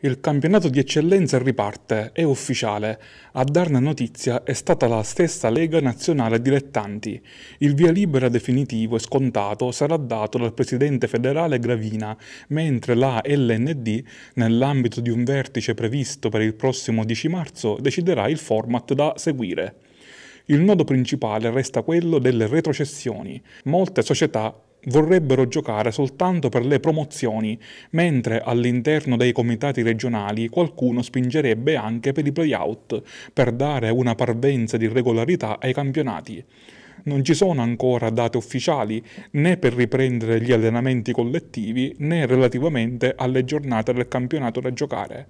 Il campionato di eccellenza riparte, è ufficiale. A darne notizia è stata la stessa Lega Nazionale Dilettanti. Il via libera definitivo e scontato sarà dato dal presidente federale Gravina, mentre la LND, nell'ambito di un vertice previsto per il prossimo 10 marzo, deciderà il format da seguire. Il nodo principale resta quello delle retrocessioni. Molte società vorrebbero giocare soltanto per le promozioni, mentre all'interno dei comitati regionali qualcuno spingerebbe anche per i playout, per dare una parvenza di regolarità ai campionati. Non ci sono ancora date ufficiali né per riprendere gli allenamenti collettivi né relativamente alle giornate del campionato da giocare.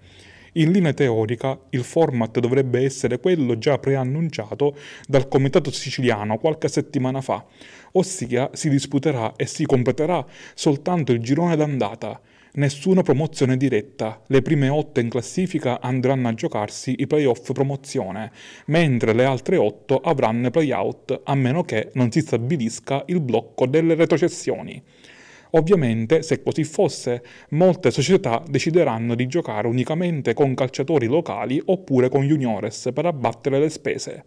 In linea teorica il format dovrebbe essere quello già preannunciato dal Comitato siciliano qualche settimana fa, ossia si disputerà e si completerà soltanto il girone d'andata, nessuna promozione diretta. Le prime otto in classifica andranno a giocarsi i playoff promozione, mentre le altre otto avranno playout a meno che non si stabilisca il blocco delle retrocessioni. Ovviamente, se così fosse, molte società decideranno di giocare unicamente con calciatori locali oppure con juniores per abbattere le spese.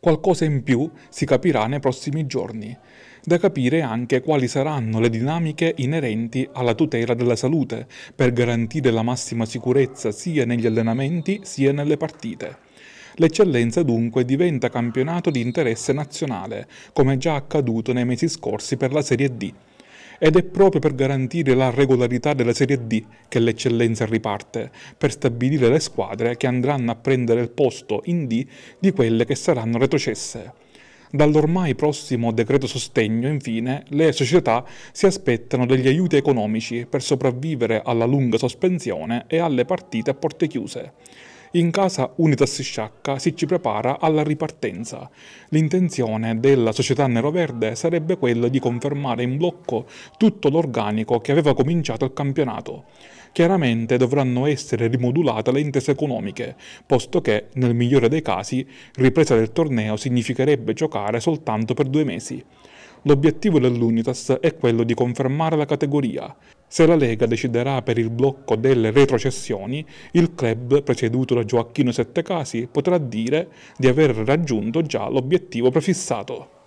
Qualcosa in più si capirà nei prossimi giorni. Da capire anche quali saranno le dinamiche inerenti alla tutela della salute per garantire la massima sicurezza sia negli allenamenti sia nelle partite. L'eccellenza dunque diventa campionato di interesse nazionale, come già accaduto nei mesi scorsi per la Serie D. Ed è proprio per garantire la regolarità della Serie D che l'eccellenza riparte, per stabilire le squadre che andranno a prendere il posto in D di quelle che saranno retrocesse. Dall'ormai prossimo decreto sostegno, infine, le società si aspettano degli aiuti economici per sopravvivere alla lunga sospensione e alle partite a porte chiuse. In casa Unitas Sciacca si ci prepara alla ripartenza. L'intenzione della società Nero Verde sarebbe quella di confermare in blocco tutto l'organico che aveva cominciato il campionato. Chiaramente dovranno essere rimodulate le intese economiche, posto che, nel migliore dei casi, ripresa del torneo significherebbe giocare soltanto per due mesi. L'obiettivo dell'Unitas è quello di confermare la categoria. Se la Lega deciderà per il blocco delle retrocessioni, il club preceduto da Gioacchino Settecasi potrà dire di aver raggiunto già l'obiettivo prefissato.